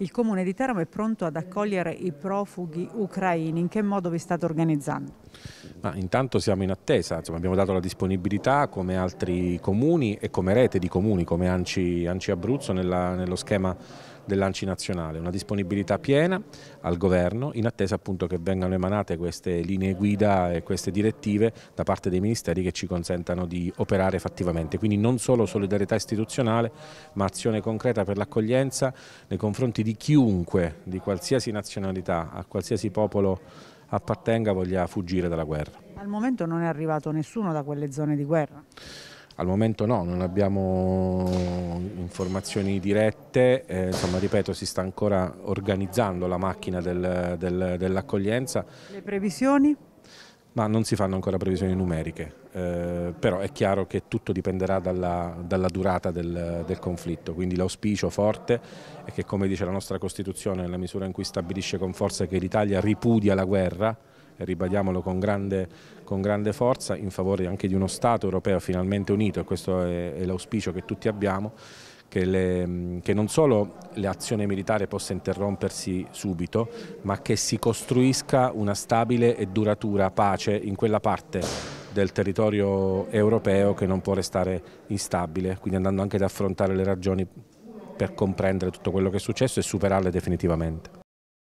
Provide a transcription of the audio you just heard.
Il comune di Teramo è pronto ad accogliere i profughi ucraini, in che modo vi state organizzando? Ma intanto siamo in attesa, Insomma, abbiamo dato la disponibilità come altri comuni e come rete di comuni, come Anci, Anci Abruzzo nella, nello schema dell'ANCI nazionale, una disponibilità piena al governo in attesa appunto che vengano emanate queste linee guida e queste direttive da parte dei ministeri che ci consentano di operare effettivamente, quindi non solo solidarietà istituzionale ma azione concreta per l'accoglienza nei confronti di chiunque, di qualsiasi nazionalità, a qualsiasi popolo appartenga voglia fuggire dalla guerra. Al momento non è arrivato nessuno da quelle zone di guerra? Al momento no, non abbiamo informazioni dirette, eh, insomma ripeto si sta ancora organizzando la macchina del, del, dell'accoglienza. Le previsioni? Ma non si fanno ancora previsioni numeriche, eh, però è chiaro che tutto dipenderà dalla, dalla durata del, del, conflitto, quindi l'auspicio forte è che come dice la nostra Costituzione nella misura in cui stabilisce con forza che l'Italia ripudia la guerra, ribadiamolo con grande, con grande, forza, in favore anche di uno Stato europeo finalmente unito e questo è, è l'auspicio che tutti abbiamo. Che, le, che, non solo l'azione militare possa interrompersi subito, ma che si costruisca una stabile e duratura pace in quella parte del territorio europeo che non può restare instabile, quindi andando anche ad affrontare le ragioni per comprendere tutto quello che è successo e superarle definitivamente.